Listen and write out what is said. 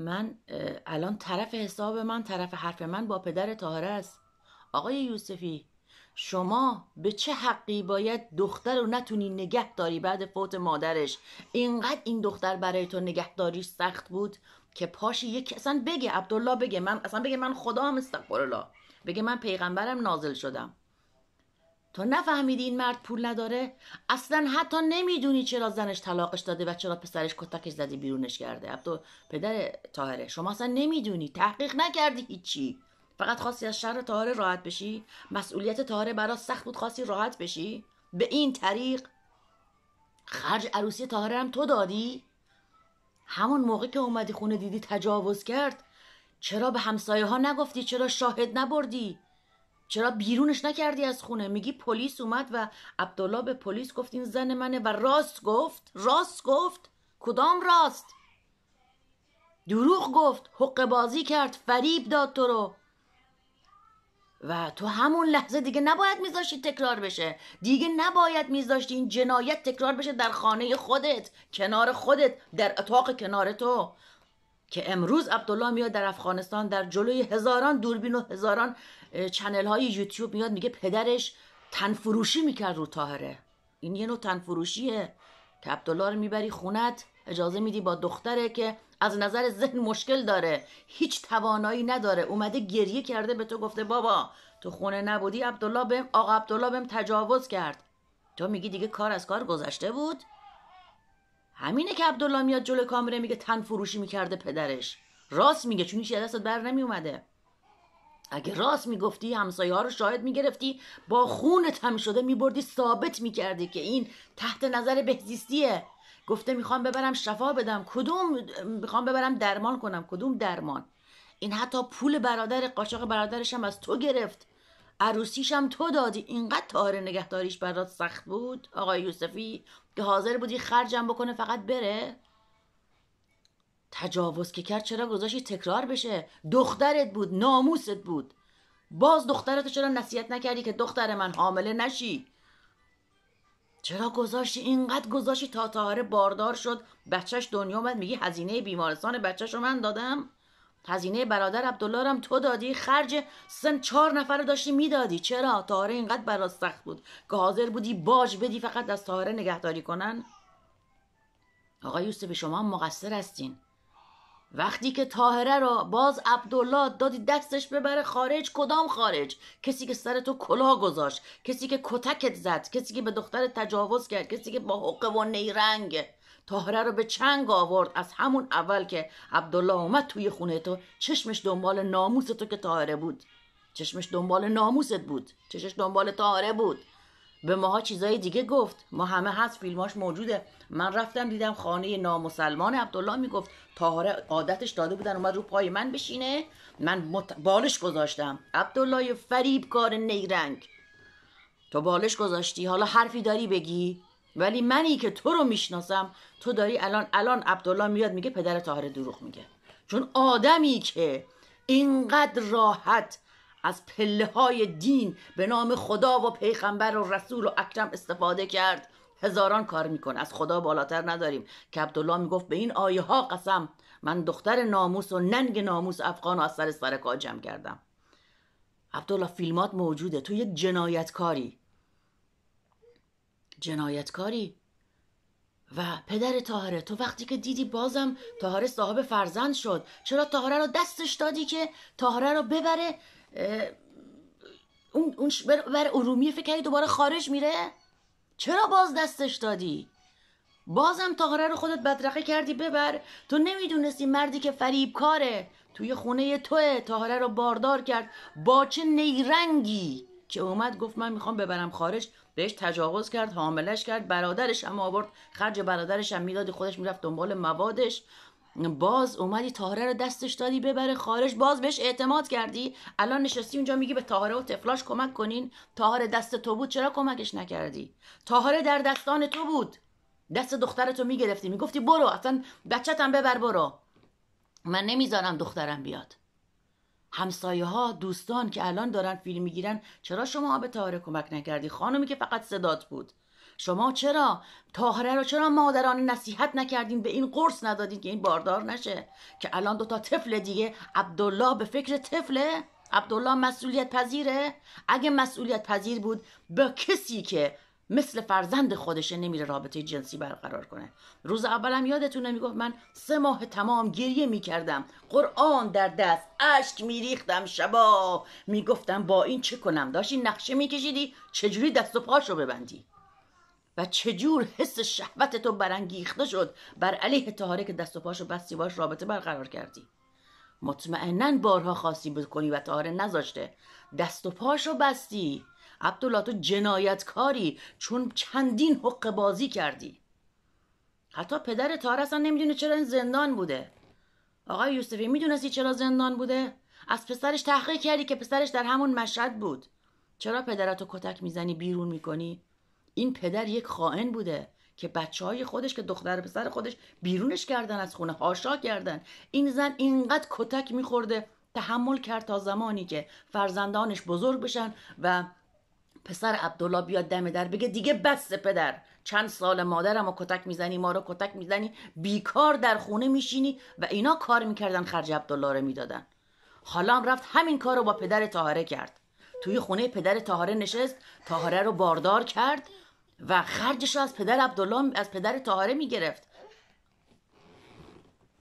من الان طرف حساب من طرف حرف من با پدر تاهره است آقای یوسفی شما به چه حقی باید دختر رو نتونی نگه داری بعد فوت مادرش اینقدر این دختر برای تو نگهداری سخت بود که پاشی یک اصلا بگه عبدالله بگه من اصلا بگه من خدا هم استغفر الله بگه من پیغمبرم نازل شدم تو نفهمیدی این مرد پول نداره اصلا حتی نمیدونی چرا زنش طلاقش داده و چرا پسرش کتکش زده بیرونش کرده تو پدر تاهره شما اصلا نمیدونی تحقیق نکردی هیچی فقط خواستی از شر تاهره راحت بشی مسئولیت تاهره برا سخت بود خواستی راحت بشی به این طریق خرج عروسی تاهره هم تو دادی همون موقع که اومدی خونه دیدی تجاوز کرد چرا به همسایه ها نگفتی چرا شاهد نبردی چرا بیرونش نکردی از خونه میگی پلیس اومد و عبدالله به پلیس گفت این زن منه و راست گفت راست گفت کدام راست دروغ گفت حق بازی کرد فریب داد تو رو و تو همون لحظه دیگه نباید میذاشتی تکرار بشه دیگه نباید میذاشتی این جنایت تکرار بشه در خانه خودت کنار خودت در اتاق کنار تو که امروز عبدالله میاد در افغانستان در جلوی هزاران دوربین و هزاران چنل های یوتیوب میاد میگه پدرش تنفروشی میکرد رو تاهره این یه نوع تنفروشیه که عبدالله رو میبری خونت اجازه میدی با دختره که از نظر ذهن مشکل داره هیچ توانایی نداره اومده گریه کرده به تو گفته بابا تو خونه نبودی عبدالله بهم آقا عبدالله بهم تجاوز کرد تو میگی دیگه کار از کار گذشته بود همینه که عبدالله میاد جلو کامره میگه تن فروشی میکرده پدرش راست میگه چون هیچ دستت بر نمیومده اگه راست میگفتی همسایه ها رو شاهد میگرفتی با خون هم شده میبردی ثابت میکردی که این تحت نظر بهزیستیه گفته میخوام ببرم شفا بدم کدوم میخوام ببرم درمان کنم کدوم درمان این حتی پول برادر قاچاق برادرش هم از تو گرفت عروسیشم تو دادی اینقدر تاره نگهداریش برات سخت بود آقای یوسفی که حاضر بودی خرجم بکنه فقط بره تجاوز که کرد چرا گذاشتی تکرار بشه دخترت بود ناموست بود باز دخترت چرا نصیحت نکردی که دختر من حامله نشی چرا گذاشتی اینقدر گذاشتی تا تاهره باردار شد بچهش دنیا اومد میگی هزینه بیمارستان بچهش رو من دادم هزینه برادر عبدالله هم تو دادی خرج سن چهار نفر رو داشتی میدادی چرا تاره اینقدر برات سخت بود که حاضر بودی باج بدی فقط از تاره نگهداری کنن آقای یوسف شما مقصر هستین وقتی که تاهره رو باز عبدالله دادی دستش ببره خارج کدام خارج کسی که سر تو کلا گذاشت کسی که کتکت زد کسی که به دختر تجاوز کرد کسی که با حقه و نیرنگ تاهره رو به چنگ آورد از همون اول که عبدالله اومد توی خونه تو چشمش دنبال ناموس تو که تاهره بود چشمش دنبال ناموست بود چشمش دنبال تاهره بود به ماها چیزای دیگه گفت ما همه هست فیلماش موجوده من رفتم دیدم خانه نامسلمان عبدالله میگفت تاهره عادتش داده بودن اومد رو پای من بشینه من بالش گذاشتم عبدالله فریبکار نیرنگ تو بالش گذاشتی حالا حرفی داری بگی ولی منی که تو رو میشناسم تو داری الان الان عبدالله میاد میگه پدر تاهر دروغ میگه چون آدمی که اینقدر راحت از پله های دین به نام خدا و پیغمبر و رسول و اکرم استفاده کرد هزاران کار میکنه از خدا بالاتر نداریم که عبدالله میگفت به این آیه ها قسم من دختر ناموس و ننگ ناموس افغان و از سر سرکا جمع کردم عبدالله فیلمات موجوده تو یک جنایتکاری جنایتکاری و پدر تاهره تو وقتی که دیدی بازم تاهره صاحب فرزند شد چرا تاهره رو دستش دادی که تاهره رو ببره اون, اون بر ارومیه فکر کردی دوباره خارج میره چرا باز دستش دادی بازم تاهره رو خودت بدرقه کردی ببر تو نمیدونستی مردی که فریبکاره توی خونه توه تاهره رو باردار کرد با چه نیرنگی که اومد گفت من میخوام ببرم خارج بهش تجاوز کرد حاملش کرد برادرش هم آورد خرج برادرش هم میدادی خودش میرفت دنبال موادش باز اومدی تاهره رو دستش دادی ببره خارج باز بهش اعتماد کردی الان نشستی اونجا میگی به تاهره و تفلاش کمک کنین تاهره دست تو بود چرا کمکش نکردی تاهره در دستان تو بود دست دخترتو میگرفتی میگفتی برو اصلا بچتم ببر برو من نمیذارم دخترم بیاد همسایه ها دوستان که الان دارن فیلم میگیرن چرا شما به تاهره کمک نکردی خانمی که فقط صدات بود شما چرا تاهره رو چرا مادران نصیحت نکردین به این قرص ندادین که این باردار نشه که الان دوتا طفل دیگه عبدالله به فکر طفله عبدالله مسئولیت پذیره اگه مسئولیت پذیر بود به کسی که مثل فرزند خودشه نمیره رابطه جنسی برقرار کنه روز اولم یادتونه میگفت من سه ماه تمام گریه میکردم قرآن در دست اشک میریختم شبا میگفتم با این چه کنم داشتی نقشه میکشیدی چجوری دست و پاش رو ببندی و چجور حس شهوت تو برانگیخته شد بر علیه تهاره که دست و پاشو بستی باش رابطه برقرار کردی مطمئنا بارها خواستی بکنی و تهاره نذاشته دست و پاشو بستی عبدالله تو جنایتکاری چون چندین حق بازی کردی حتی پدر تار اصلا نمیدونه چرا این زندان بوده آقای یوسفی میدونستی چرا زندان بوده از پسرش تحقیق کردی که پسرش در همون مشهد بود چرا پدرتو کتک میزنی بیرون میکنی این پدر یک خائن بوده که بچه های خودش که دختر پسر خودش بیرونش کردن از خونه هاشا کردن این زن اینقدر کتک میخورده تحمل کرد تا زمانی که فرزندانش بزرگ بشن و پسر عبدالله بیاد دم در بگه دیگه بس پدر چند سال مادرم و کتک میزنی ما رو کتک میزنی بیکار در خونه میشینی و اینا کار میکردن خرج عبدالله رو میدادن حالا رفت همین کار رو با پدر تاهره کرد توی خونه پدر تاهره نشست تاهره رو باردار کرد و خرجش رو از پدر عبدالله از پدر تاهره میگرفت